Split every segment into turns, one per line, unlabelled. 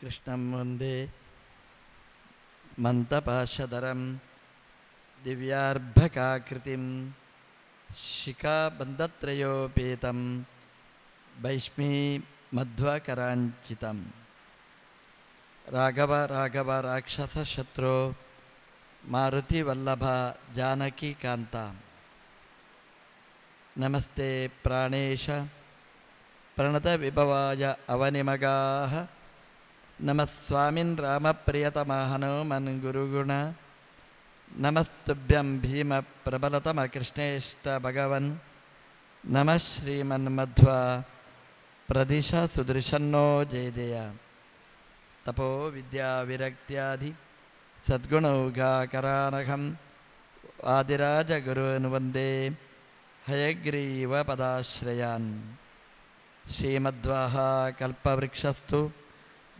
कृष्णं वन्दे मन्तपाशधरं दिव्यार्भकाकृतिं शिखाबन्धत्रयोपेतं वैष्मीमध्वकराञ्चितं राघव राघव राक्षसशत्रो मारुतिवल्लभ जानकीकान्ता नमस्ते प्राणेश प्रणतविभवाय अवनिमगाः नमस्वामिन् रामप्रियतमहनोमन् गुरुगुण नमस्तुभ्यं भीमप्रबलतमकृष्णेष्टभगवन् नमः श्रीमन्मध्वा प्रदिश सुदृशन्नो जय जय सद्गुणौघाकरानघम् गाकरानघं वन्दे हयग्रीवपदाश्रयान् श्रीमध्वाहा कल्पवृक्षस्तु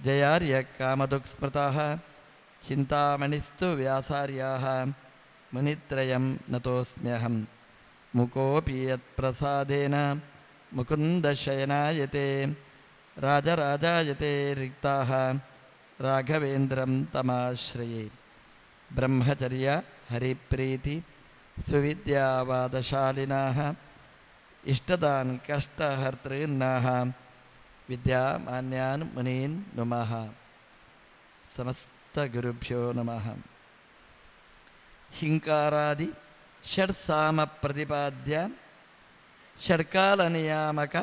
जयार्य कामदुक्स्मृताः चिन्तामणिस्तु व्यासार्याः मुनित्रयं नतोऽस्म्यहं मुकोऽपि यत्प्रसादेन मुकुन्दशयनायते राजराजायते रिक्ताः राघवेन्द्रं तमाश्रये ब्रह्मचर्य हरिप्रीति सुविद्यावादशालिनाः इष्टदान् कष्टहर्तॄणाः ವಿದ್ಯಾಮಾನ್ಯಾನ್ ಮುನೀನ್ ನಮಃ ಸಮಸ್ತ ಗುರುಭ್ಯೋ ನಮಃ ಹಿಂಕಾರಾದಿ ಸಾಮ ಪ್ರತಿಪಾದ್ಯ ಷಡ್ಕಾಲ ನಿಯಾಮಕ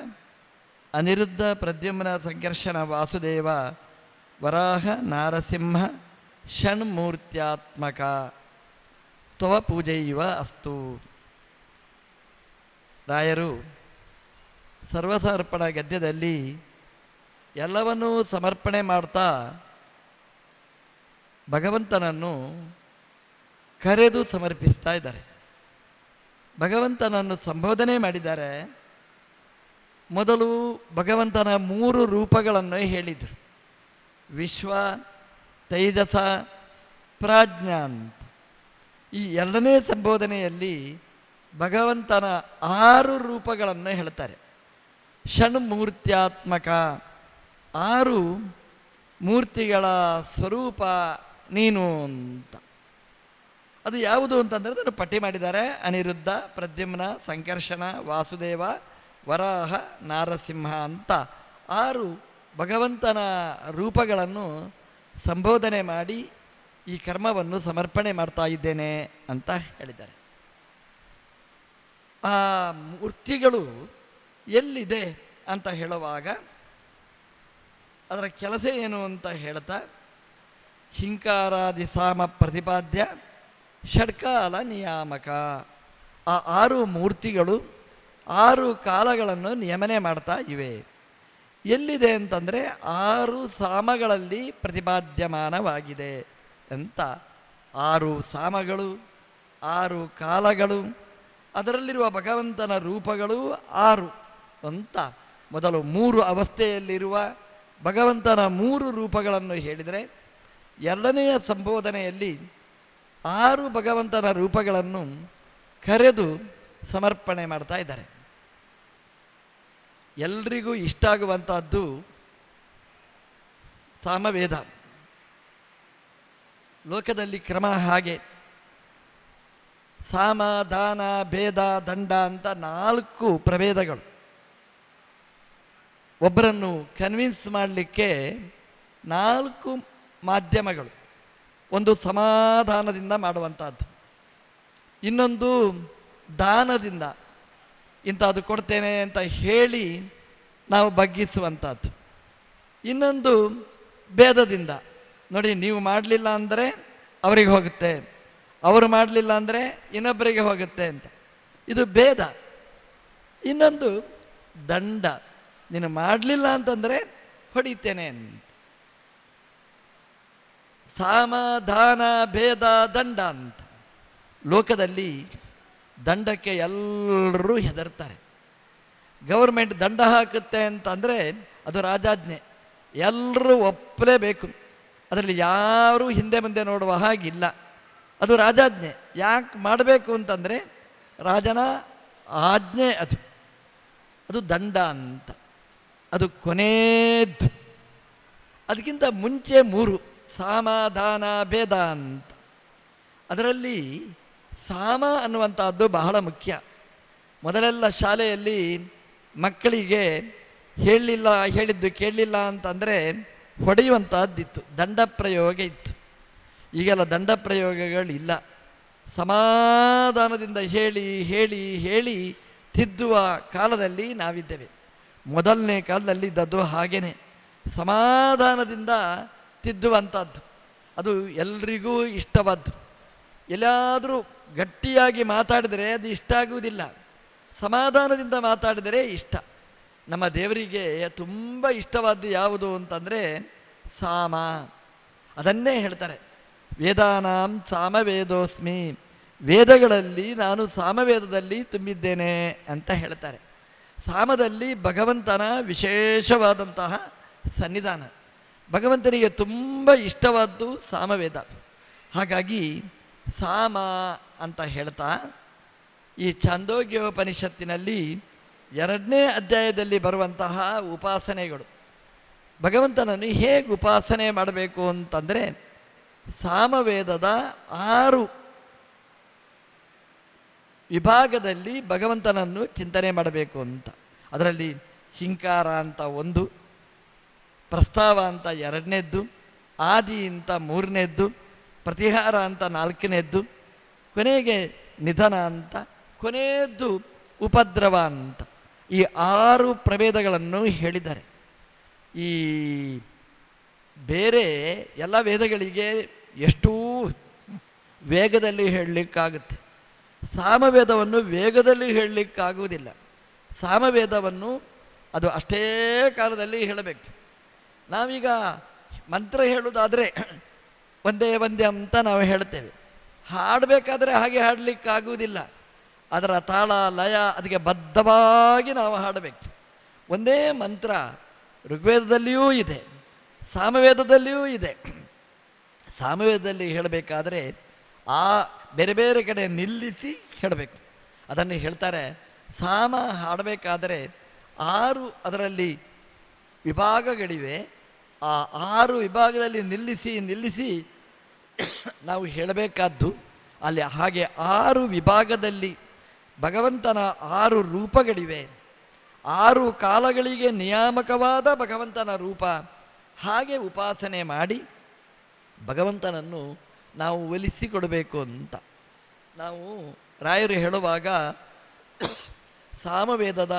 ಅನಿರುದ್ಧ ಪ್ರದ್ಯುಮ್ನ ಸಂಘರ್ಷಣ ವಾಸುದೇವ ವರಾಹ ನಾರಸಿಂಹ ಷಣ್ಮೂರ್ತ್ಯಾತ್ಮಕ ತ್ವ ಪೂಜೆಯುವ ಅಸ್ತು ರಾಯರು ಸರ್ವಸರ್ಪಣ ಗದ್ಯದಲ್ಲಿ ಎಲ್ಲವನ್ನೂ ಸಮರ್ಪಣೆ ಮಾಡ್ತಾ ಭಗವಂತನನ್ನು ಕರೆದು ಸಮರ್ಪಿಸ್ತಾ ಇದ್ದಾರೆ ಭಗವಂತನನ್ನು ಸಂಬೋಧನೆ ಮಾಡಿದ್ದಾರೆ ಮೊದಲು ಭಗವಂತನ ಮೂರು ರೂಪಗಳನ್ನು ಹೇಳಿದರು ವಿಶ್ವ ತೈಜಸ ಪ್ರಾಜ್ಞಾಂತ್ ಈ ಎರಡನೇ ಸಂಬೋಧನೆಯಲ್ಲಿ ಭಗವಂತನ ಆರು ರೂಪಗಳನ್ನು ಹೇಳ್ತಾರೆ ಷಣ್ಮೂರ್ತ್ಯಾತ್ಮಕ ಆರು ಮೂರ್ತಿಗಳ ಸ್ವರೂಪ ನೀನು ಅಂತ ಅದು ಯಾವುದು ಅಂತಂದರೆ ಅದನ್ನು ಪಟ್ಟಿ ಮಾಡಿದ್ದಾರೆ ಅನಿರುದ್ಧ ಪ್ರದ್ಯುಮ್ನ ಸಂಕರ್ಷಣ ವಾಸುದೇವ ವರಾಹ ನಾರಸಿಂಹ ಅಂತ ಆರು ಭಗವಂತನ ರೂಪಗಳನ್ನು ಸಂಬೋಧನೆ ಮಾಡಿ ಈ ಕರ್ಮವನ್ನು ಸಮರ್ಪಣೆ ಮಾಡ್ತಾ ಇದ್ದೇನೆ ಅಂತ ಹೇಳಿದ್ದಾರೆ ಆ ಮೂರ್ತಿಗಳು ಎಲ್ಲಿದೆ ಅಂತ ಹೇಳುವಾಗ ಅದರ ಕೆಲಸ ಏನು ಅಂತ ಹೇಳ್ತಾ ಹಿಂಕಾರಾದಿ ಸಾಮ ಪ್ರತಿಪಾದ್ಯ ಷಡ್ಕಾಲ ನಿಯಾಮಕ ಆ ಆರು ಮೂರ್ತಿಗಳು ಆರು ಕಾಲಗಳನ್ನು ನಿಯಮನೆ ಮಾಡ್ತಾ ಇವೆ ಎಲ್ಲಿದೆ ಅಂತಂದರೆ ಆರು ಸಾಮಗಳಲ್ಲಿ ಪ್ರತಿಪಾದ್ಯಮಾನವಾಗಿದೆ ಅಂತ ಆರು ಸಾಮಗಳು ಆರು ಕಾಲಗಳು ಅದರಲ್ಲಿರುವ ಭಗವಂತನ ರೂಪಗಳು ಆರು ಅಂತ ಮೊದಲು ಮೂರು ಅವಸ್ಥೆಯಲ್ಲಿರುವ ಭಗವಂತನ ಮೂರು ರೂಪಗಳನ್ನು ಹೇಳಿದರೆ ಎರಡನೆಯ ಸಂಬೋಧನೆಯಲ್ಲಿ ಆರು ಭಗವಂತನ ರೂಪಗಳನ್ನು ಕರೆದು ಸಮರ್ಪಣೆ ಮಾಡ್ತಾ ಇದ್ದಾರೆ ಎಲ್ರಿಗೂ ಇಷ್ಟ ಆಗುವಂಥದ್ದು ಸಾಮವೇದ ಲೋಕದಲ್ಲಿ ಕ್ರಮ ಹಾಗೆ ಸಾಮ ದಾನ ಭೇದ ದಂಡ ಅಂತ ನಾಲ್ಕು ಪ್ರಭೇದಗಳು ಒಬ್ಬರನ್ನು ಕನ್ವಿನ್ಸ್ ಮಾಡಲಿಕ್ಕೆ ನಾಲ್ಕು ಮಾಧ್ಯಮಗಳು ಒಂದು ಸಮಾಧಾನದಿಂದ ಮಾಡುವಂಥದ್ದು ಇನ್ನೊಂದು ದಾನದಿಂದ ಇಂಥದ್ದು ಕೊಡ್ತೇನೆ ಅಂತ ಹೇಳಿ ನಾವು ಬಗ್ಗಿಸುವಂಥದ್ದು ಇನ್ನೊಂದು ಭೇದದಿಂದ ನೋಡಿ ನೀವು ಮಾಡಲಿಲ್ಲ ಅಂದರೆ ಅವರಿಗೆ ಹೋಗುತ್ತೆ ಅವರು ಮಾಡಲಿಲ್ಲ ಅಂದರೆ ಇನ್ನೊಬ್ಬರಿಗೆ ಹೋಗುತ್ತೆ ಅಂತ ಇದು ಭೇದ ಇನ್ನೊಂದು ದಂಡ ನೀನು ಮಾಡಲಿಲ್ಲ ಅಂತಂದರೆ ಹೊಡಿತೇನೆ ಅಂತ ಸಮಾಧಾನ ಭೇದ ದಂಡ ಅಂತ ಲೋಕದಲ್ಲಿ ದಂಡಕ್ಕೆ ಎಲ್ಲರೂ ಹೆದರ್ತಾರೆ ಗೌರ್ಮೆಂಟ್ ದಂಡ ಹಾಕುತ್ತೆ ಅಂತಂದರೆ ಅದು ರಾಜಾಜ್ಞೆ ಎಲ್ಲರೂ ಒಪ್ಪಲೇಬೇಕು ಅದರಲ್ಲಿ ಯಾರೂ ಹಿಂದೆ ಮುಂದೆ ನೋಡುವ ಹಾಗಿಲ್ಲ ಅದು ರಾಜಾಜ್ಞೆ ಯಾಕೆ ಮಾಡಬೇಕು ಅಂತಂದರೆ ರಾಜನ ಆಜ್ಞೆ ಅದು ಅದು ದಂಡ ಅಂತ ಅದು ಕೊನೆದ್ದು ಅದಕ್ಕಿಂತ ಮುಂಚೆ ಮೂರು ಸಮಾಧಾನ ಭೇದ ಅಂತ ಅದರಲ್ಲಿ ಸಾಮ ಅನ್ನುವಂಥದ್ದು ಬಹಳ ಮುಖ್ಯ ಮೊದಲೆಲ್ಲ ಶಾಲೆಯಲ್ಲಿ ಮಕ್ಕಳಿಗೆ ಹೇಳಲಿಲ್ಲ ಹೇಳಿದ್ದು ಕೇಳಲಿಲ್ಲ ಅಂತಂದರೆ ಹೊಡೆಯುವಂಥದ್ದಿತ್ತು ದಂಡ ಪ್ರಯೋಗ ಇತ್ತು ಈಗೆಲ್ಲ ದಂಡ ಪ್ರಯೋಗಗಳಿಲ್ಲ ಸಮಾಧಾನದಿಂದ ಹೇಳಿ ಹೇಳಿ ಹೇಳಿ ತಿದ್ದುವ ಕಾಲದಲ್ಲಿ ನಾವಿದ್ದೇವೆ ಮೊದಲನೇ ಕಾಲದಲ್ಲಿ ಇದ್ದದ್ದು ಹಾಗೇನೆ ಸಮಾಧಾನದಿಂದ ತಿದ್ದುವಂಥದ್ದು ಅದು ಎಲ್ರಿಗೂ ಇಷ್ಟವಾದ್ದು ಎಲ್ಲಾದರೂ ಗಟ್ಟಿಯಾಗಿ ಮಾತಾಡಿದರೆ ಅದು ಇಷ್ಟ ಆಗುವುದಿಲ್ಲ ಸಮಾಧಾನದಿಂದ ಮಾತಾಡಿದರೆ ಇಷ್ಟ ನಮ್ಮ ದೇವರಿಗೆ ತುಂಬ ಇಷ್ಟವಾದ್ದು ಯಾವುದು ಅಂತಂದರೆ ಸಾಮ ಅದನ್ನೇ ಹೇಳ್ತಾರೆ ವೇದಾನಾಂ ಸಾಮವೇದೋಸ್ಮಿ ವೇದಗಳಲ್ಲಿ ನಾನು ಸಾಮವೇದದಲ್ಲಿ ತುಂಬಿದ್ದೇನೆ ಅಂತ ಹೇಳ್ತಾರೆ ಸಾಮದಲ್ಲಿ ಭಗವಂತನ ವಿಶೇಷವಾದಂತಹ ಸನ್ನಿಧಾನ ಭಗವಂತನಿಗೆ ತುಂಬ ಇಷ್ಟವಾದ್ದು ಸಾಮವೇದ ಹಾಗಾಗಿ ಸಾಮ ಅಂತ ಹೇಳ್ತಾ ಈ ಛಾಂದೋಗ್ಯೋಪನಿಷತ್ತಿನಲ್ಲಿ ಎರಡನೇ ಅಧ್ಯಾಯದಲ್ಲಿ ಬರುವಂತಹ ಉಪಾಸನೆಗಳು ಭಗವಂತನನ್ನು ಹೇಗೆ ಉಪಾಸನೆ ಮಾಡಬೇಕು ಅಂತಂದರೆ ಸಾಮವೇದದ ಆರು ವಿಭಾಗದಲ್ಲಿ ಭಗವಂತನನ್ನು ಚಿಂತನೆ ಮಾಡಬೇಕು ಅಂತ ಅದರಲ್ಲಿ ಹಿಂಕಾರ ಅಂತ ಒಂದು ಪ್ರಸ್ತಾವ ಅಂತ ಎರಡನೇದ್ದು ಆದಿ ಅಂತ ಮೂರನೇದ್ದು ಪ್ರತಿಹಾರ ಅಂತ ನಾಲ್ಕನೇದ್ದು ಕೊನೆಗೆ ನಿಧನ ಅಂತ ಕೊನೆಯದ್ದು ಉಪದ್ರವ ಅಂತ ಈ ಆರು ಪ್ರಭೇದಗಳನ್ನು ಹೇಳಿದ್ದಾರೆ ಈ ಬೇರೆ ಎಲ್ಲ ವೇದಗಳಿಗೆ ಎಷ್ಟೂ ವೇಗದಲ್ಲಿ ಹೇಳಲಿಕ್ಕಾಗುತ್ತೆ ಸಾಮವೇದವನ್ನು ವೇಗದಲ್ಲಿ ಹೇಳಲಿಕ್ಕಾಗುವುದಿಲ್ಲ ಸಾಮವೇದವನ್ನು ಅದು ಅಷ್ಟೇ ಕಾಲದಲ್ಲಿ ಹೇಳಬೇಕು ನಾವೀಗ ಮಂತ್ರ ಹೇಳುವುದಾದರೆ ಒಂದೇ ಒಂದೇ ಅಂತ ನಾವು ಹೇಳ್ತೇವೆ ಹಾಡಬೇಕಾದ್ರೆ ಹಾಗೆ ಹಾಡಲಿಕ್ಕಾಗುವುದಿಲ್ಲ ಅದರ ತಾಳ ಲಯ ಅದಕ್ಕೆ ಬದ್ಧವಾಗಿ ನಾವು ಹಾಡಬೇಕು ಒಂದೇ ಮಂತ್ರ ಋಗ್ವೇದದಲ್ಲಿಯೂ ಇದೆ ಸಾಮವೇದದಲ್ಲಿಯೂ ಇದೆ ಸಾಮವೇದದಲ್ಲಿ ಹೇಳಬೇಕಾದರೆ ಆ ಬೇರೆ ಬೇರೆ ಕಡೆ ನಿಲ್ಲಿಸಿ ಹೇಳಬೇಕು ಅದನ್ನು ಹೇಳ್ತಾರೆ ಸಾಮ ಹಾಡಬೇಕಾದರೆ ಆರು ಅದರಲ್ಲಿ ವಿಭಾಗಗಳಿವೆ ಆ ಆರು ವಿಭಾಗದಲ್ಲಿ ನಿಲ್ಲಿಸಿ ನಿಲ್ಲಿಸಿ ನಾವು ಹೇಳಬೇಕಾದ್ದು ಅಲ್ಲಿ ಹಾಗೆ ಆರು ವಿಭಾಗದಲ್ಲಿ ಭಗವಂತನ ಆರು ರೂಪಗಳಿವೆ ಆರು ಕಾಲಗಳಿಗೆ ನಿಯಾಮಕವಾದ ಭಗವಂತನ ರೂಪ ಹಾಗೆ ಉಪಾಸನೆ ಮಾಡಿ ಭಗವಂತನನ್ನು ನಾವು ಒಲಿಸಿಕೊಡಬೇಕು ಅಂತ ನಾವು ರಾಯರು ಹೇಳುವಾಗ ಸಾಮವೇದದ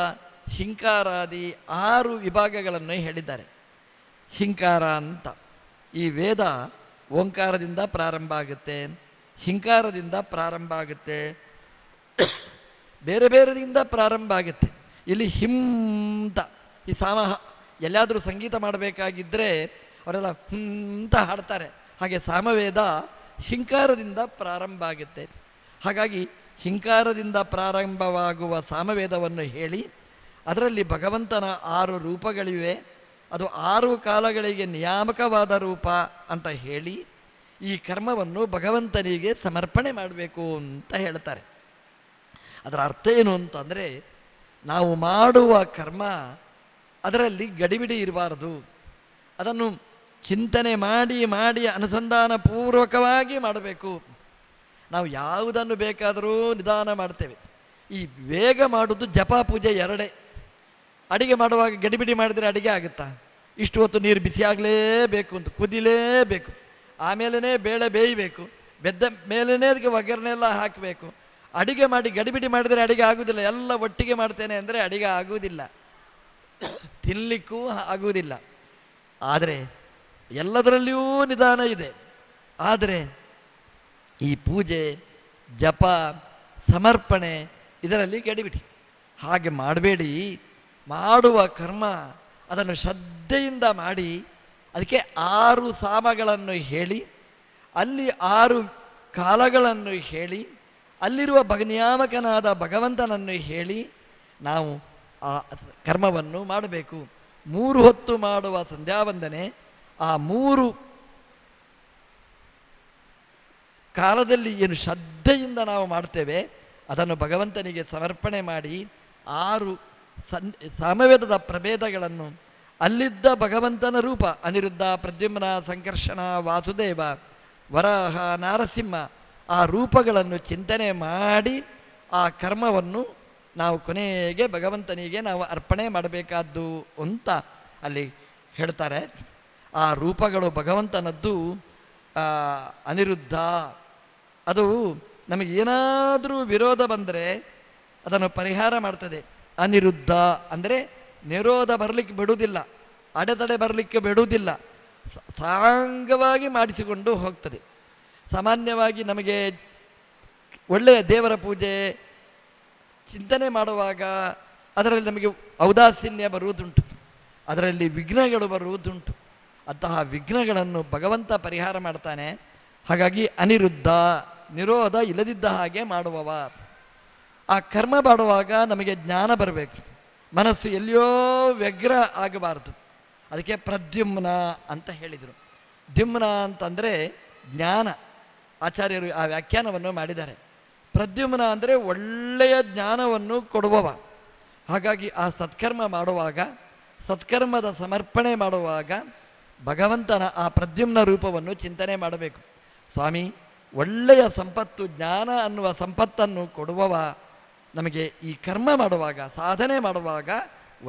ಹಿಂಕಾರಾದಿ ಆರು ವಿಭಾಗಗಳನ್ನು ಹೇಳಿದ್ದಾರೆ ಹಿಂಕಾರ ಅಂತ ಈ ವೇದ ಓಂಕಾರದಿಂದ ಪ್ರಾರಂಭ ಆಗುತ್ತೆ ಹಿಂಕಾರದಿಂದ ಪ್ರಾರಂಭ ಆಗುತ್ತೆ ಬೇರೆ ಬೇರೆದಿಂದ ಪ್ರಾರಂಭ ಆಗುತ್ತೆ ಇಲ್ಲಿ ಹಿಂತ ಈ ಸಾಮ ಎಲ್ಲಾದರೂ ಸಂಗೀತ ಮಾಡಬೇಕಾಗಿದ್ದರೆ ಅವರೆಲ್ಲ ಹಿಂತ ಹಾಡ್ತಾರೆ ಹಾಗೆ ಸಾಮವೇದ ಹಿಂಕಾರದಿಂದ ಪ್ರಾರಂಭ ಆಗುತ್ತೆ ಹಾಗಾಗಿ ಹಿಂಕಾರದಿಂದ ಪ್ರಾರಂಭವಾಗುವ ಸಾಮವೇದವನ್ನು ಹೇಳಿ ಅದರಲ್ಲಿ ಭಗವಂತನ ಆರು ರೂಪಗಳಿವೆ ಅದು ಆರು ಕಾಲಗಳಿಗೆ ನಿಯಾಮಕವಾದ ರೂಪ ಅಂತ ಹೇಳಿ ಈ ಕರ್ಮವನ್ನು ಭಗವಂತನಿಗೆ ಸಮರ್ಪಣೆ ಮಾಡಬೇಕು ಅಂತ ಹೇಳ್ತಾರೆ ಅದರ ಅರ್ಥ ಏನು ಅಂತಂದರೆ ನಾವು ಮಾಡುವ ಕರ್ಮ ಅದರಲ್ಲಿ ಗಡಿಬಿಡಿ ಇರಬಾರದು ಅದನ್ನು ಚಿಂತನೆ ಮಾಡಿ ಮಾಡಿ ಅನುಸಂಧಾನ ಪೂರ್ವಕವಾಗಿ ಮಾಡಬೇಕು ನಾವು ಯಾವುದನ್ನು ಬೇಕಾದರೂ ನಿಧಾನ ಮಾಡ್ತೇವೆ ಈ ವೇಗ ಮಾಡೋದು ಜಪ ಪೂಜೆ ಎರಡೇ ಅಡಿಗೆ ಮಾಡುವಾಗ ಗಡಿಬಿಡಿ ಮಾಡಿದರೆ ಅಡಿಗೆ ಆಗುತ್ತಾ ಇಷ್ಟು ಹೊತ್ತು ನೀರು ಬಿಸಿ ಆಗಲೇಬೇಕು ಅಂತ ಕುದಿಲೇಬೇಕು ಆಮೇಲೇ ಬೇಳೆ ಬೇಯಬೇಕು ಬೆದ್ದ ಮೇಲೇ ಅದಕ್ಕೆ ಒಗ್ಗರಣೆ ಎಲ್ಲ ಹಾಕಬೇಕು ಅಡಿಗೆ ಮಾಡಿ ಗಡಿಬಿಡಿ ಮಾಡಿದರೆ ಅಡಿಗೆ ಆಗುವುದಿಲ್ಲ ಎಲ್ಲ ಒಟ್ಟಿಗೆ ಮಾಡ್ತೇನೆ ಅಂದರೆ ಅಡಿಗೆ ಆಗುವುದಿಲ್ಲ ತಿನ್ನಲಿಕ್ಕೂ ಆಗುವುದಿಲ್ಲ ಆದರೆ ಎಲ್ಲದರಲ್ಲಿಯೂ ನಿಧಾನ ಇದೆ ಆದರೆ ಈ ಪೂಜೆ ಜಪ ಸಮರ್ಪಣೆ ಇದರಲ್ಲಿ ಕೆಡಿಬಿಡಿ ಹಾಗೆ ಮಾಡಬೇಡಿ ಮಾಡುವ ಕರ್ಮ ಅದನ್ನು ಶ್ರದ್ಧೆಯಿಂದ ಮಾಡಿ ಅದಕ್ಕೆ ಆರು ಸಾಮಗಳನ್ನು ಹೇಳಿ ಅಲ್ಲಿ ಆರು ಕಾಲಗಳನ್ನು ಹೇಳಿ ಅಲ್ಲಿರುವ ಭಗನಿಯಾಮಕನಾದ ಭಗವಂತನನ್ನು ಹೇಳಿ ನಾವು ಆ ಕರ್ಮವನ್ನು ಮಾಡಬೇಕು ಮೂರು ಹೊತ್ತು ಮಾಡುವ ಸಂಧ್ಯಾವಂದನೆ ಆ ಮೂರು ಕಾಲದಲ್ಲಿ ಏನು ಶ್ರದ್ಧೆಯಿಂದ ನಾವು ಮಾಡ್ತೇವೆ ಅದನ್ನು ಭಗವಂತನಿಗೆ ಸಮರ್ಪಣೆ ಮಾಡಿ ಆರು ಸನ್ ಸಾಮವೇದದ ಪ್ರಭೇದಗಳನ್ನು ಅಲ್ಲಿದ್ದ ಭಗವಂತನ ರೂಪ ಅನಿರುದ್ಧ ಪ್ರದ್ಯುಮ್ನ ಸಂಕರ್ಷಣ ವಾಸುದೇವ ವರಾಹ ನಾರಸಿಂಹ ಆ ರೂಪಗಳನ್ನು ಚಿಂತನೆ ಮಾಡಿ ಆ ಕರ್ಮವನ್ನು ನಾವು ಕೊನೆಗೆ ಭಗವಂತನಿಗೆ ನಾವು ಅರ್ಪಣೆ ಮಾಡಬೇಕಾದ್ದು ಅಂತ ಅಲ್ಲಿ ಹೇಳ್ತಾರೆ ಆ ರೂಪಗಳು ಭಗವಂತನದ್ದು ಅನಿರುದ್ಧ ಅದು ನಮಗೇನಾದರೂ ವಿರೋಧ ಬಂದರೆ ಅದನ್ನು ಪರಿಹಾರ ಮಾಡ್ತದೆ ಅನಿರುದ್ಧ ಅಂದರೆ ನಿರೋಧ ಬರಲಿಕ್ಕೆ ಬಿಡುವುದಿಲ್ಲ ಅಡೆತಡೆ ಬರಲಿಕ್ಕೆ ಬಿಡುವುದಿಲ್ಲ ಸಾಂಗವಾಗಿ ಮಾಡಿಸಿಕೊಂಡು ಹೋಗ್ತದೆ ಸಾಮಾನ್ಯವಾಗಿ ನಮಗೆ ಒಳ್ಳೆಯ ದೇವರ ಪೂಜೆ ಚಿಂತನೆ ಮಾಡುವಾಗ ಅದರಲ್ಲಿ ನಮಗೆ ಔದಾಸೀನ್ಯ ಬರುವುದುಂಟು ಅದರಲ್ಲಿ ವಿಘ್ನಗಳು ಬರುವುದುಂಟು ಅಂತಹ ವಿಘ್ನಗಳನ್ನು ಭಗವಂತ ಪರಿಹಾರ ಮಾಡ್ತಾನೆ ಹಾಗಾಗಿ ಅನಿರುದ್ಧ ನಿರೋಧ ಇಲ್ಲದಿದ್ದ ಹಾಗೆ ಮಾಡುವವ ಆ ಕರ್ಮ ಮಾಡುವಾಗ ನಮಗೆ ಜ್ಞಾನ ಬರಬೇಕು ಮನಸ್ಸು ಎಲ್ಲಿಯೋ ವ್ಯಗ್ರ ಆಗಬಾರದು ಅದಕ್ಕೆ ಪ್ರದ್ಯುಮ್ನ ಅಂತ ಹೇಳಿದರು ದ್ಯುಮ್ನ ಅಂತಂದರೆ ಜ್ಞಾನ ಆಚಾರ್ಯರು ಆ ವ್ಯಾಖ್ಯಾನವನ್ನು ಮಾಡಿದ್ದಾರೆ ಪ್ರದ್ಯುಮ್ನ ಅಂದರೆ ಒಳ್ಳೆಯ ಜ್ಞಾನವನ್ನು ಕೊಡುವವ ಹಾಗಾಗಿ ಆ ಸತ್ಕರ್ಮ ಮಾಡುವಾಗ ಸತ್ಕರ್ಮದ ಸಮರ್ಪಣೆ ಮಾಡುವಾಗ ಭಗವಂತನ ಆ ಪ್ರದ್ಯುಮ್ನ ರೂಪವನ್ನು ಚಿಂತನೆ ಮಾಡಬೇಕು ಸ್ವಾಮಿ ಒಳ್ಳೆಯ ಸಂಪತ್ತು ಜ್ಞಾನ ಅನ್ನುವ ಸಂಪತ್ತನ್ನು ಕೊಡುವವ ನಮಗೆ ಈ ಕರ್ಮ ಮಾಡುವಾಗ ಸಾಧನೆ ಮಾಡುವಾಗ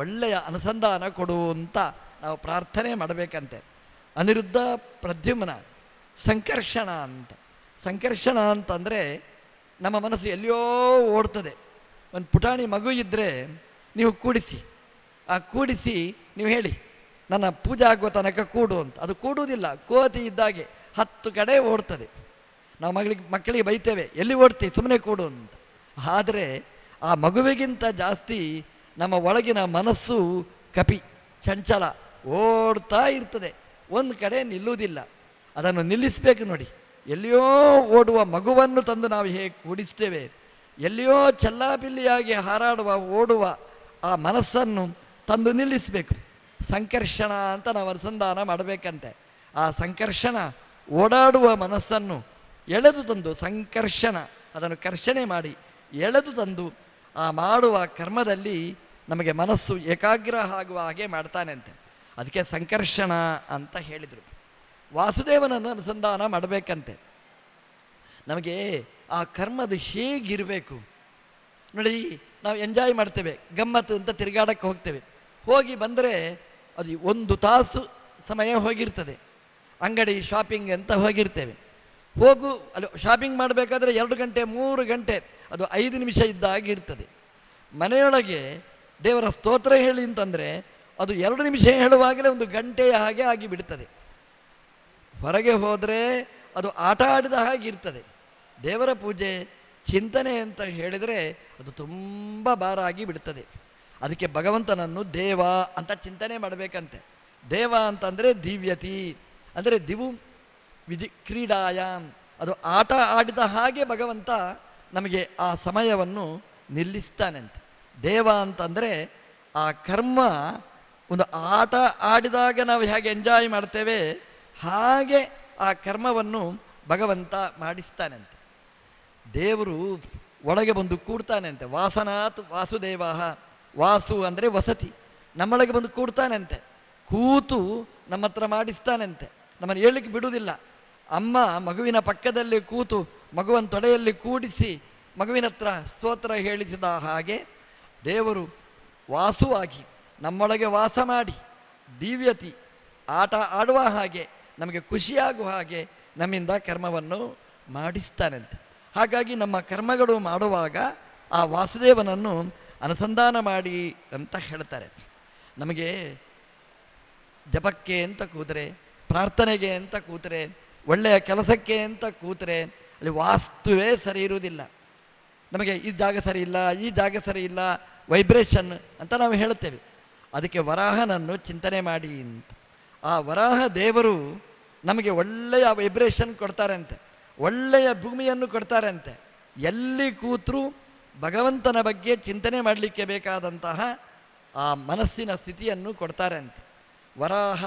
ಒಳ್ಳೆಯ ಅನುಸಂಧಾನ ಕೊಡುವಂತ ನಾವು ಪ್ರಾರ್ಥನೆ ಮಾಡಬೇಕಂತೆ ಅನಿರುದ್ಧ ಪ್ರದ್ಯುಮ್ನ ಸಂಕರ್ಷಣ ಅಂತ ಸಂಕರ್ಷಣ ಅಂತಂದರೆ ನಮ್ಮ ಮನಸ್ಸು ಎಲ್ಲಿಯೋ ಓಡ್ತದೆ ಒಂದು ಪುಟಾಣಿ ಮಗು ಇದ್ದರೆ ನೀವು ಕೂಡಿಸಿ ಆ ಕೂಡಿಸಿ ನೀವು ಹೇಳಿ ನನ್ನ ಪೂಜೆ ಆಗುವ ತನಕ ಕೂಡು ಅಂತ ಅದು ಕೂಡುವುದಿಲ್ಲ ಕೋತಿ ಇದ್ದಾಗೆ ಹತ್ತು ಕಡೆ ಓಡ್ತದೆ ನಾವು ಮಗಳಿಗೆ ಮಕ್ಕಳಿಗೆ ಬೈತೇವೆ ಎಲ್ಲಿ ಓಡ್ತೀವಿ ಸುಮ್ಮನೆ ಕೂಡು ಅಂತ ಆದರೆ ಆ ಮಗುವಿಗಿಂತ ಜಾಸ್ತಿ ನಮ್ಮ ಒಳಗಿನ ಮನಸ್ಸು ಕಪಿ ಚಂಚಲ ಓಡ್ತಾ ಇರ್ತದೆ ಒಂದು ಕಡೆ ನಿಲ್ಲುವುದಿಲ್ಲ ಅದನ್ನು ನಿಲ್ಲಿಸಬೇಕು ನೋಡಿ ಎಲ್ಲಿಯೋ ಓಡುವ ಮಗುವನ್ನು ತಂದು ನಾವು ಹೇಗೆ ಕೂಡಿಸ್ತೇವೆ ಎಲ್ಲಿಯೋ ಚಲ್ಲಾಪಿಲ್ಲಿಯಾಗಿ ಹಾರಾಡುವ ಓಡುವ ಆ ಮನಸ್ಸನ್ನು ತಂದು ನಿಲ್ಲಿಸಬೇಕು ಸಂಕರ್ಷಣ ಅಂತ ನಾವು ಅನುಸಂಧಾನ ಮಾಡಬೇಕಂತೆ ಆ ಸಂಕರ್ಷಣ ಓಡಾಡುವ ಮನಸ್ಸನ್ನು ಎಳೆದು ತಂದು ಸಂಕರ್ಷಣ ಅದನ್ನು ಕರ್ಷಣೆ ಮಾಡಿ ಎಳೆದು ತಂದು ಆ ಮಾಡುವ ಕರ್ಮದಲ್ಲಿ ನಮಗೆ ಮನಸ್ಸು ಏಕಾಗ್ರ ಆಗುವ ಹಾಗೆ ಮಾಡ್ತಾನೆ ಅಂತೆ ಅದಕ್ಕೆ ಸಂಕರ್ಷಣ ಅಂತ ಹೇಳಿದರು ವಾಸುದೇವನನ್ನು ಅನುಸಂಧಾನ ಮಾಡಬೇಕಂತೆ ನಮಗೆ ಆ ಕರ್ಮದ ಹೇಗಿರಬೇಕು ನೋಡಿ ನಾವು ಎಂಜಾಯ್ ಮಾಡ್ತೇವೆ ಗಮ್ಮತ್ತು ಅಂತ ತಿರುಗಾಡಕ್ಕೆ ಹೋಗ್ತೇವೆ ಹೋಗಿ ಬಂದರೆ ಅದು ಒಂದು ತಾಸು ಸಮಯ ಹೋಗಿರ್ತದೆ ಅಂಗಡಿ ಶಾಪಿಂಗ್ ಅಂತ ಹೋಗಿರ್ತೇವೆ ಹೋಗು ಅಲ್ಲಿ ಶಾಪಿಂಗ್ ಮಾಡಬೇಕಾದ್ರೆ ಎರಡು ಗಂಟೆ ಮೂರು ಗಂಟೆ ಅದು ಐದು ನಿಮಿಷ ಇದ್ದ ಇರ್ತದೆ ಮನೆಯೊಳಗೆ ದೇವರ ಸ್ತೋತ್ರ ಹೇಳಿ ಅಂತಂದರೆ ಅದು ಎರಡು ನಿಮಿಷ ಹೇಳುವಾಗಲೇ ಒಂದು ಗಂಟೆಯ ಹಾಗೆ ಆಗಿಬಿಡ್ತದೆ ಹೊರಗೆ ಹೋದರೆ ಅದು ಆಟ ಆಡಿದ ಹಾಗೆ ಇರ್ತದೆ ದೇವರ ಪೂಜೆ ಚಿಂತನೆ ಅಂತ ಹೇಳಿದರೆ ಅದು ತುಂಬ ಭಾರ ಆಗಿ ಬಿಡ್ತದೆ ಅದಕ್ಕೆ ಭಗವಂತನನ್ನು ದೇವ ಅಂತ ಚಿಂತನೆ ಮಾಡಬೇಕಂತೆ ದೇವ ಅಂತಂದರೆ ದಿವ್ಯತಿ ಅಂದರೆ ದಿವು ವಿಧಿ ಕ್ರೀಡಾಯಾಮ್ ಅದು ಆಟ ಆಡಿದ ಹಾಗೆ ಭಗವಂತ ನಮಗೆ ಆ ಸಮಯವನ್ನು ನಿಲ್ಲಿಸ್ತಾನಂತೆ ದೇವ ಅಂತಂದರೆ ಆ ಕರ್ಮ ಒಂದು ಆಟ ಆಡಿದಾಗ ನಾವು ಹೇಗೆ ಎಂಜಾಯ್ ಮಾಡ್ತೇವೆ ಹಾಗೆ ಆ ಕರ್ಮವನ್ನು ಭಗವಂತ ಮಾಡಿಸ್ತಾನಂತೆ ದೇವರು ಒಳಗೆ ಬಂದು ಕೂಡ್ತಾನಂತೆ ವಾಸನಾತ್ ವಾಸುದೇವ ವಾಸು ಅಂದರೆ ವಸತಿ ನಮ್ಮೊಳಗೆ ಬಂದು ಕೂಡ್ತಾನಂತೆ ಕೂತು ನಮ್ಮ ಹತ್ರ ಮಾಡಿಸ್ತಾನಂತೆ ನಮ್ಮನ್ನು ಹೇಳಲಿಕ್ಕೆ ಬಿಡುವುದಿಲ್ಲ ಅಮ್ಮ ಮಗುವಿನ ಪಕ್ಕದಲ್ಲಿ ಕೂತು ಮಗುವನ ತೊಡೆಯಲ್ಲಿ ಕೂಡಿಸಿ ಮಗುವಿನ ಹತ್ರ ಸ್ತೋತ್ರ ಹೇಳಿಸಿದ ಹಾಗೆ ದೇವರು ವಾಸುವಾಗಿ ನಮ್ಮೊಳಗೆ ವಾಸ ಮಾಡಿ ದಿವ್ಯತಿ ಆಟ ಆಡುವ ಹಾಗೆ ನಮಗೆ ಖುಷಿಯಾಗುವ ಹಾಗೆ ನಮ್ಮಿಂದ ಕರ್ಮವನ್ನು ಮಾಡಿಸ್ತಾನಂತೆ ಹಾಗಾಗಿ ನಮ್ಮ ಕರ್ಮಗಳು ಮಾಡುವಾಗ ಆ ವಾಸುದೇವನನ್ನು ಅನುಸಂಧಾನ ಮಾಡಿ ಅಂತ ಹೇಳ್ತಾರೆ ನಮಗೆ ಜಪಕ್ಕೆ ಅಂತ ಕೂತರೆ ಪ್ರಾರ್ಥನೆಗೆ ಅಂತ ಕೂತರೆ ಒಳ್ಳೆಯ ಕೆಲಸಕ್ಕೆ ಅಂತ ಕೂತರೆ ಅಲ್ಲಿ ವಾಸ್ತುವೇ ಸರಿ ಇರುವುದಿಲ್ಲ ನಮಗೆ ಈ ಜಾಗ ಸರಿ ಇಲ್ಲ ಈ ಜಾಗ ಸರಿ ಇಲ್ಲ ವೈಬ್ರೇಷನ್ ಅಂತ ನಾವು ಹೇಳ್ತೇವೆ ಅದಕ್ಕೆ ವರಾಹನನ್ನು ಚಿಂತನೆ ಮಾಡಿ ಅಂತ ಆ ವರಾಹ ದೇವರು ನಮಗೆ ಒಳ್ಳೆಯ ವೈಬ್ರೇಷನ್ ಕೊಡ್ತಾರಂತೆ ಒಳ್ಳೆಯ ಭೂಮಿಯನ್ನು ಕೊಡ್ತಾರಂತೆ ಎಲ್ಲಿ ಕೂತರೂ ಭಗವಂತನ ಬಗ್ಗೆ ಚಿಂತನೆ ಮಾಡಲಿಕ್ಕೆ ಬೇಕಾದಂತಹ ಆ ಮನಸ್ಸಿನ ಸ್ಥಿತಿಯನ್ನು ಕೊಡ್ತಾರಂತೆ ವರಾಹ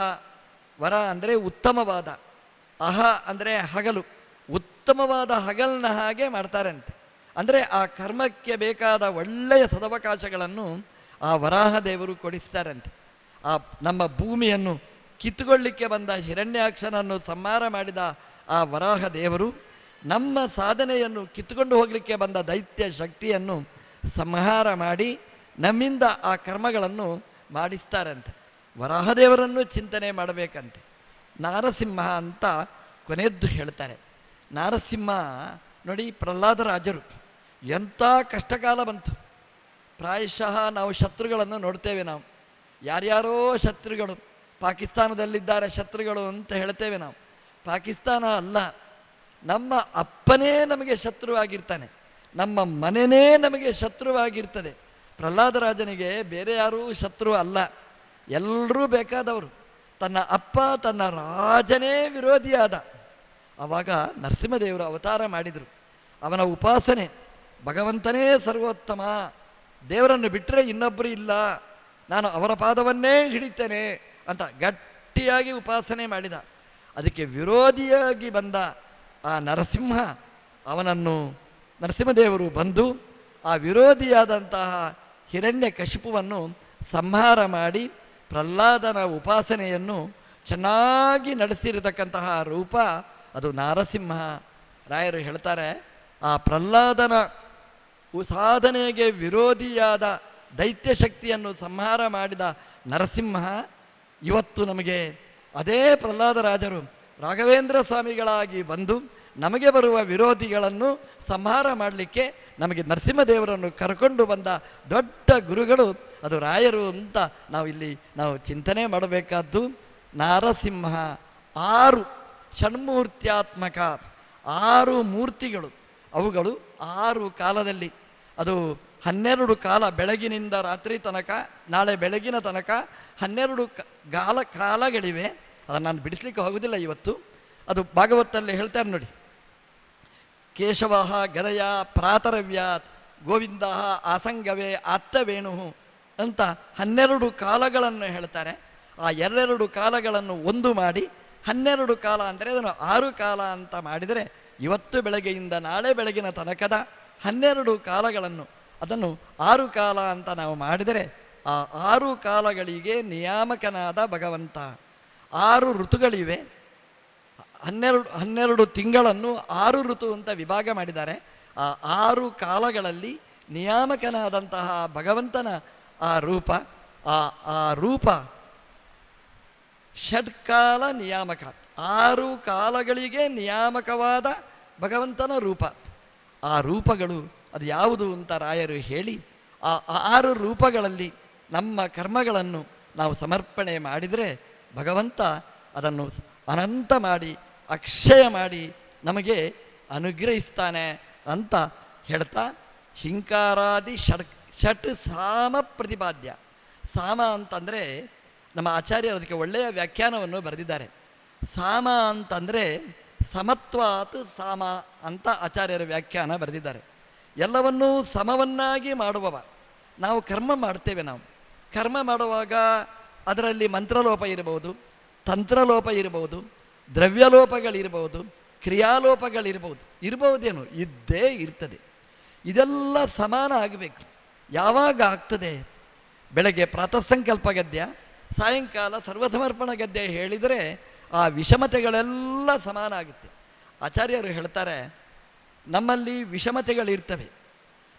ವರ ಅಂದರೆ ಉತ್ತಮವಾದ ಅಹ ಅಂದರೆ ಹಗಲು ಉತ್ತಮವಾದ ಹಗಲಿನ ಹಾಗೆ ಮಾಡ್ತಾರಂತೆ ಅಂದರೆ ಆ ಕರ್ಮಕ್ಕೆ ಬೇಕಾದ ಒಳ್ಳೆಯ ಸದವಕಾಶಗಳನ್ನು ಆ ವರಾಹ ದೇವರು ಕೊಡಿಸ್ತಾರಂತೆ ಆ ನಮ್ಮ ಭೂಮಿಯನ್ನು ಕಿತ್ತುಕೊಳ್ಳಿಕ್ಕೆ ಬಂದ ಹಿರಣ್ಯಾಕ್ಷನನ್ನು ಸಂಹಾರ ಮಾಡಿದ ಆ ವರಾಹ ದೇವರು ನಮ್ಮ ಸಾಧನೆಯನ್ನು ಕಿತ್ತುಕೊಂಡು ಹೋಗಲಿಕ್ಕೆ ಬಂದ ದೈತ್ಯ ಶಕ್ತಿಯನ್ನು ಸಂಹಾರ ಮಾಡಿ ನಮ್ಮಿಂದ ಆ ಕರ್ಮಗಳನ್ನು ಮಾಡಿಸ್ತಾರಂತೆ ವರಾಹದೇವರನ್ನು ಚಿಂತನೆ ಮಾಡಬೇಕಂತೆ ನಾರಸಿಂಹ ಅಂತ ಕೊನೆಯದ್ದು ಹೇಳ್ತಾರೆ ನಾರಸಿಂಹ ನೋಡಿ ಪ್ರಹ್ಲಾದ ರಾಜರು ಎಂಥ ಕಷ್ಟಕಾಲ ಬಂತು ಪ್ರಾಯಶಃ ನಾವು ಶತ್ರುಗಳನ್ನು ನೋಡ್ತೇವೆ ನಾವು ಯಾರ್ಯಾರೋ ಶತ್ರುಗಳು ಪಾಕಿಸ್ತಾನದಲ್ಲಿದ್ದಾರೆ ಶತ್ರುಗಳು ಅಂತ ಹೇಳ್ತೇವೆ ನಾವು ಪಾಕಿಸ್ತಾನ ಅಲ್ಲ ನಮ್ಮ ಅಪ್ಪನೇ ನಮಗೆ ಶತ್ರುವಾಗಿರ್ತಾನೆ ನಮ್ಮ ಮನೆಯೇ ನಮಗೆ ಶತ್ರುವಾಗಿರ್ತದೆ ಪ್ರಹ್ಲಾದರಾಜನಿಗೆ ಬೇರೆ ಯಾರೂ ಶತ್ರು ಅಲ್ಲ ಎಲ್ಲರೂ ಬೇಕಾದವರು ತನ್ನ ಅಪ್ಪ ತನ್ನ ರಾಜನೇ ವಿರೋಧಿಯಾದ ಆವಾಗ ನರಸಿಂಹದೇವರು ಅವತಾರ ಮಾಡಿದರು ಅವನ ಉಪಾಸನೆ ಭಗವಂತನೇ ಸರ್ವೋತ್ತಮ ದೇವರನ್ನು ಬಿಟ್ಟರೆ ಇನ್ನೊಬ್ಬರು ಇಲ್ಲ ನಾನು ಅವರ ಪಾದವನ್ನೇ ಹಿಡಿತೇನೆ ಅಂತ ಗಟ್ಟಿಯಾಗಿ ಉಪಾಸನೆ ಮಾಡಿದ ಅದಕ್ಕೆ ವಿರೋಧಿಯಾಗಿ ಬಂದ ಆ ನರಸಿಂಹ ಅವನನ್ನು ನರಸಿಂಹದೇವರು ಬಂದು ಆ ವಿರೋಧಿಯಾದಂತಹ ಹಿರಣ್ಯ ಕಶಿಪುವನ್ನು ಸಂಹಾರ ಮಾಡಿ ಪ್ರಹ್ಲಾದನ ಉಪಾಸನೆಯನ್ನು ಚೆನ್ನಾಗಿ ನಡೆಸಿರತಕ್ಕಂತಹ ರೂಪ ಅದು ನಾರಸಿಂಹ ರಾಯರು ಹೇಳ್ತಾರೆ ಆ ಪ್ರಹ್ಲಾದನ ಸಾಧನೆಗೆ ವಿರೋಧಿಯಾದ ದೈತ್ಯ ಶಕ್ತಿಯನ್ನು ಸಂಹಾರ ಮಾಡಿದ ನರಸಿಂಹ ಇವತ್ತು ನಮಗೆ ಅದೇ ಪ್ರಹ್ಲಾದರಾಜರು ರಾಘವೇಂದ್ರ ಸ್ವಾಮಿಗಳಾಗಿ ಬಂದು ನಮಗೆ ಬರುವ ವಿರೋಧಿಗಳನ್ನು ಸಂಹಾರ ಮಾಡಲಿಕ್ಕೆ ನಮಗೆ ನರಸಿಂಹದೇವರನ್ನು ಕರ್ಕೊಂಡು ಬಂದ ದೊಡ್ಡ ಗುರುಗಳು ಅದು ರಾಯರು ಅಂತ ನಾವಿಲ್ಲಿ ನಾವು ಚಿಂತನೆ ಮಾಡಬೇಕಾದ್ದು ನಾರಸಿಂಹ ಆರು ಷಣ್ಮೂರ್ತ್ಯಾತ್ಮಕ ಆರು ಮೂರ್ತಿಗಳು ಅವುಗಳು ಆರು ಕಾಲದಲ್ಲಿ ಅದು ಹನ್ನೆರಡು ಕಾಲ ಬೆಳಗಿನಿಂದ ರಾತ್ರಿ ತನಕ ನಾಳೆ ಬೆಳಗಿನ ತನಕ ಹನ್ನೆರಡು ಕಾಲ ಕಾಲಗಳಿವೆ ಅದನ್ನು ನಾನು ಬಿಡಿಸ್ಲಿಕ್ಕೆ ಹೋಗೋದಿಲ್ಲ ಇವತ್ತು ಅದು ಭಾಗವತಲ್ಲಿ ಹೇಳ್ತಾರೆ ನೋಡಿ ಕೇಶವ ಗದಯ ಪ್ರಾತರವ್ಯಾತ್ ಗೋವಿಂದ ಆಸಂಗವೇ ಆತ್ತವೇಣು ಅಂತ ಹನ್ನೆರಡು ಕಾಲಗಳನ್ನು ಹೇಳ್ತಾರೆ ಆ ಎರಡೆರಡು ಕಾಲಗಳನ್ನು ಒಂದು ಮಾಡಿ ಹನ್ನೆರಡು ಕಾಲ ಅಂದರೆ ಅದನ್ನು ಆರು ಕಾಲ ಅಂತ ಮಾಡಿದರೆ ಇವತ್ತು ಬೆಳಗ್ಗೆಯಿಂದ ನಾಳೆ ಬೆಳಗಿನ ತನಕದ ಹನ್ನೆರಡು ಕಾಲಗಳನ್ನು ಅದನ್ನು ಆರು ಕಾಲ ಅಂತ ನಾವು ಮಾಡಿದರೆ ಆ ಆರು ಕಾಲಗಳಿಗೆ ನಿಯಾಮಕನಾದ ಭಗವಂತ ಆರು ಋತುಗಳಿವೆ ಹನ್ನೆರಡು ಹನ್ನೆರಡು ತಿಂಗಳನ್ನು ಆರು ಋತು ಅಂತ ವಿಭಾಗ ಮಾಡಿದ್ದಾರೆ ಆ ಆರು ಕಾಲಗಳಲ್ಲಿ ನಿಯಾಮಕನಾದಂತಹ ಭಗವಂತನ ಆ ರೂಪ ಆ ಆ ರೂಪ ಷಡ್ಕಾಲ ನಿಯಾಮಕ ಆರು ಕಾಲಗಳಿಗೆ ನಿಯಾಮಕವಾದ ಭಗವಂತನ ರೂಪ ಆ ರೂಪಗಳು ಅದು ಯಾವುದು ಅಂತ ರಾಯರು ಹೇಳಿ ಆ ಆರು ರೂಪಗಳಲ್ಲಿ ನಮ್ಮ ಕರ್ಮಗಳನ್ನು ನಾವು ಸಮರ್ಪಣೆ ಮಾಡಿದರೆ ಭಗವಂತ ಅದನ್ನು ಅನಂತ ಮಾಡಿ ಅಕ್ಷಯ ಮಾಡಿ ನಮಗೆ ಅನುಗ್ರಹಿಸ್ತಾನೆ ಅಂತ ಹೇಳ್ತಾ ಹಿಂಕಾರಾದಿ ಷಡ್ ಷಟ್ ಸಾಮ ಪ್ರತಿಪಾದ್ಯ ಸಾಮ ಅಂತಂದರೆ ನಮ್ಮ ಆಚಾರ್ಯರು ಅದಕ್ಕೆ ಒಳ್ಳೆಯ ವ್ಯಾಖ್ಯಾನವನ್ನು ಬರೆದಿದ್ದಾರೆ ಸಾಮ ಅಂತಂದರೆ ಸಮತ್ವಾತ್ ಸಾಮ ಅಂತ ಆಚಾರ್ಯರ ವ್ಯಾಖ್ಯಾನ ಬರೆದಿದ್ದಾರೆ ಎಲ್ಲವನ್ನೂ ಸಮವನ್ನಾಗಿ ಮಾಡುವವ ನಾವು ಕರ್ಮ ಮಾಡ್ತೇವೆ ನಾವು ಕರ್ಮ ಮಾಡುವಾಗ ಅದರಲ್ಲಿ ಮಂತ್ರಲೋಪ ಇರಬಹುದು ತಂತ್ರಲೋಪ ಇರಬಹುದು ದ್ರವ್ಯಲೋಪಗಳಿರ್ಬೋದು ಕ್ರಿಯಾಲೋಪಗಳಿರ್ಬೋದು ಇರಬಹುದೇನು ಇದ್ದೇ ಇರ್ತದೆ ಇದೆಲ್ಲ ಸಮಾನ ಆಗಬೇಕು ಯಾವಾಗ ಆಗ್ತದೆ ಬೆಳಗ್ಗೆ ಪ್ರಾತಃ ಸಂಕಲ್ಪ ಗದ್ಯ ಸಾಯಂಕಾಲ ಸರ್ವಸಮರ್ಪಣ ಗದ್ಯ ಹೇಳಿದರೆ ಆ ವಿಷಮತೆಗಳೆಲ್ಲ ಸಮಾನ ಆಗುತ್ತೆ ಆಚಾರ್ಯರು ಹೇಳ್ತಾರೆ ನಮ್ಮಲ್ಲಿ ವಿಷಮತೆಗಳಿರ್ತವೆ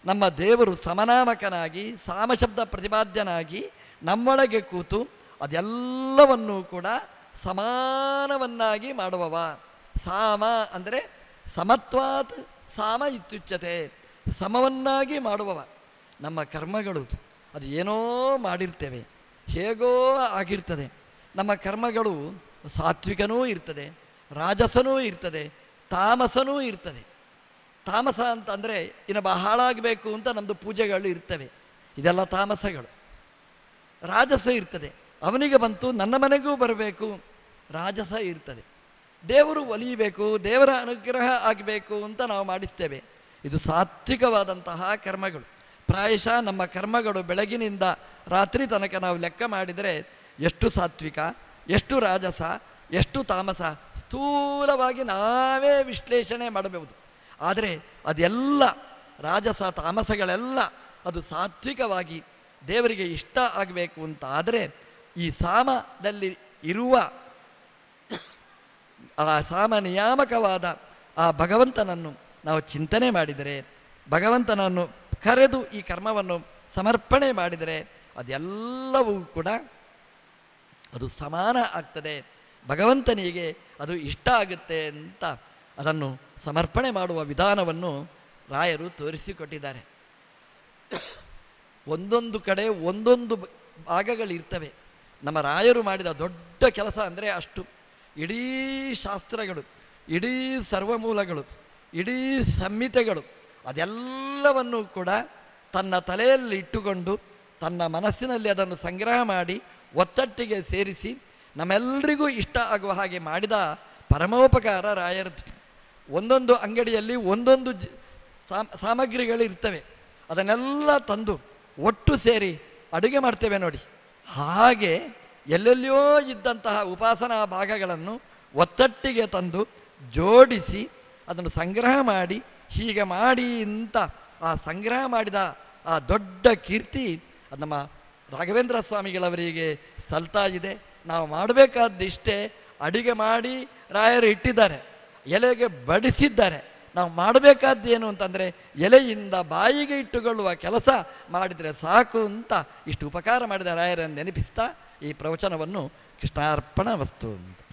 ನಮ್ಮ ದೇವರು ಸಮನಾಮಕನಾಗಿ ಸಾಮಶಬ್ದ ಪ್ರತಿಪಾದ್ಯನಾಗಿ ನಮ್ಮೊಳಗೆ ಕೂತು ಅದೆಲ್ಲವನ್ನೂ ಕೂಡ ಸಮಾನವನ್ನಾಗಿ ಮಾಡುವವ ಸಾಮ ಅಂದರೆ ಸಮತ್ವಾತ್ ಸಾಮ ಇತ್ಯುಚ್ಯತೆ ಸಮವನ್ನಾಗಿ ಮಾಡುವವ ನಮ್ಮ ಕರ್ಮಗಳು ಅದು ಏನೋ ಮಾಡಿರ್ತೇವೆ ಹೇಗೋ ಆಗಿರ್ತದೆ ನಮ್ಮ ಕರ್ಮಗಳು ಸಾತ್ವಿಕನೂ ಇರ್ತದೆ ರಾಜಸನೂ ಇರ್ತದೆ ತಾಮಸನೂ ಇರ್ತದೆ ತಾಮಸ ಅಂದರೆ ಇನ್ನು ಬಹಳಾಗಬೇಕು ಅಂತ ನಮ್ಮದು ಪೂಜೆಗಳು ಇರ್ತವೆ ಇದೆಲ್ಲ ತಾಮಸಗಳು ರಾಜಸ ಇರ್ತದೆ ಅವನಿಗೆ ಬಂತು ನನ್ನ ಮನೆಗೂ ಬರಬೇಕು ರಾಜಸ ಇರ್ತದೆ ದೇವರು ಒಲಿಯಬೇಕು ದೇವರ ಅನುಗ್ರಹ ಆಗಬೇಕು ಅಂತ ನಾವು ಮಾಡಿಸ್ತೇವೆ ಇದು ಸಾತ್ವಿಕವಾದಂತಹ ಕರ್ಮಗಳು ಪ್ರಾಯಶಃ ನಮ್ಮ ಕರ್ಮಗಳು ಬೆಳಗಿನಿಂದ ರಾತ್ರಿ ತನಕ ನಾವು ಲೆಕ್ಕ ಮಾಡಿದರೆ ಎಷ್ಟು ಸಾತ್ವಿಕ ಎಷ್ಟು ರಾಜಸ ಎಷ್ಟು ತಾಮಸ ಸ್ಥೂಲವಾಗಿ ನಾವೇ ವಿಶ್ಲೇಷಣೆ ಮಾಡಬಹುದು ಆದರೆ ಅದೆಲ್ಲ ರಾಜಸ ತಾಮಸಗಳೆಲ್ಲ ಅದು ಸಾತ್ವಿಕವಾಗಿ ದೇವರಿಗೆ ಇಷ್ಟ ಆಗಬೇಕು ಅಂತ ಆದರೆ ಈ ಸಾಮದಲ್ಲಿ ಇರುವ ಆ ಸಾಮ ನಿಯಾಮಕವಾದ ಆ ಭಗವಂತನನ್ನು ನಾವು ಚಿಂತನೆ ಮಾಡಿದರೆ ಭಗವಂತನನ್ನು ಕರೆದು ಈ ಕರ್ಮವನ್ನು ಸಮರ್ಪಣೆ ಮಾಡಿದರೆ ಅದೆಲ್ಲವೂ ಕೂಡ ಅದು ಸಮಾನ ಆಗ್ತದೆ ಭಗವಂತನಿಗೆ ಅದು ಇಷ್ಟ ಆಗುತ್ತೆ ಅಂತ ಅದನ್ನು ಸಮರ್ಪಣೆ ಮಾಡುವ ವಿಧಾನವನ್ನು ರಾಯರು ತೋರಿಸಿಕೊಟ್ಟಿದ್ದಾರೆ ಒಂದೊಂದು ಕಡೆ ಒಂದೊಂದು ಭಾಗಗಳಿರ್ತವೆ ನಮ್ಮ ರಾಯರು ಮಾಡಿದ ದೊಡ್ಡ ಕೆಲಸ ಅಂದರೆ ಅಷ್ಟು ಇಡೀ ಶಾಸ್ತ್ರಗಳು ಇಡೀ ಸರ್ವಮೂಲಗಳು ಇಡೀ ಸಂಹಿತೆಗಳು ಅದೆಲ್ಲವನ್ನೂ ಕೂಡ ತನ್ನ ತಲೆಯಲ್ಲಿ ಇಟ್ಟುಕೊಂಡು ತನ್ನ ಮನಸ್ಸಿನಲ್ಲಿ ಅದನ್ನು ಸಂಗ್ರಹ ಮಾಡಿ ಒತ್ತಟ್ಟಿಗೆ ಸೇರಿಸಿ ನಮ್ಮೆಲ್ಲರಿಗೂ ಇಷ್ಟ ಆಗುವ ಹಾಗೆ ಮಾಡಿದ ಪರಮೋಪಕಾರ ರಾಯರದು ಒಂದೊಂದು ಅಂಗಡಿಯಲ್ಲಿ ಒಂದೊಂದು ಸಾಮಗ್ರಿಗಳಿರ್ತವೆ ಅದನ್ನೆಲ್ಲ ತಂದು ಒಟ್ಟು ಸೇರಿ ಅಡುಗೆ ಮಾಡ್ತೇವೆ ನೋಡಿ ಹಾಗೆ ಎಲ್ಲೆಲ್ಲಿಯೋ ಇದ್ದಂತಹ ಉಪಾಸನಾ ಭಾಗಗಳನ್ನು ಒತ್ತಟ್ಟಿಗೆ ತಂದು ಜೋಡಿಸಿ ಅದನ್ನು ಸಂಗ್ರಹ ಮಾಡಿ ಹೀಗೆ ಮಾಡಿ ಅಂತ ಆ ಸಂಗ್ರಹ ಮಾಡಿದ ಆ ದೊಡ್ಡ ಕೀರ್ತಿ ನಮ್ಮ ರಾಘವೇಂದ್ರ ಸ್ವಾಮಿಗಳವರಿಗೆ ಸಲ್ತಾ ಇದೆ ನಾವು ಮಾಡಬೇಕಾದಿಷ್ಟೇ ಅಡಿಗೆ ಮಾಡಿ ರಾಯರು ಇಟ್ಟಿದ್ದಾರೆ ಎಲೆಗೆ ಬಡಿಸಿದ್ದಾರೆ ನಾವು ಮಾಡಬೇಕಾದ್ದೇನು ಅಂತಂದರೆ ಎಲೆಯಿಂದ ಬಾಯಿಗೆ ಇಟ್ಟುಕೊಳ್ಳುವ ಕೆಲಸ ಮಾಡಿದರೆ ಸಾಕು ಅಂತ ಇಷ್ಟು ಉಪಕಾರ ಮಾಡಿದ ರಾಯರನ್ನು ನೆನಪಿಸ್ತಾ ಈ ಪ್ರವಚನವನ್ನು ಕೃಷ್ಣಾರ್ಪಣ ವಸ್ತು ಅಂತ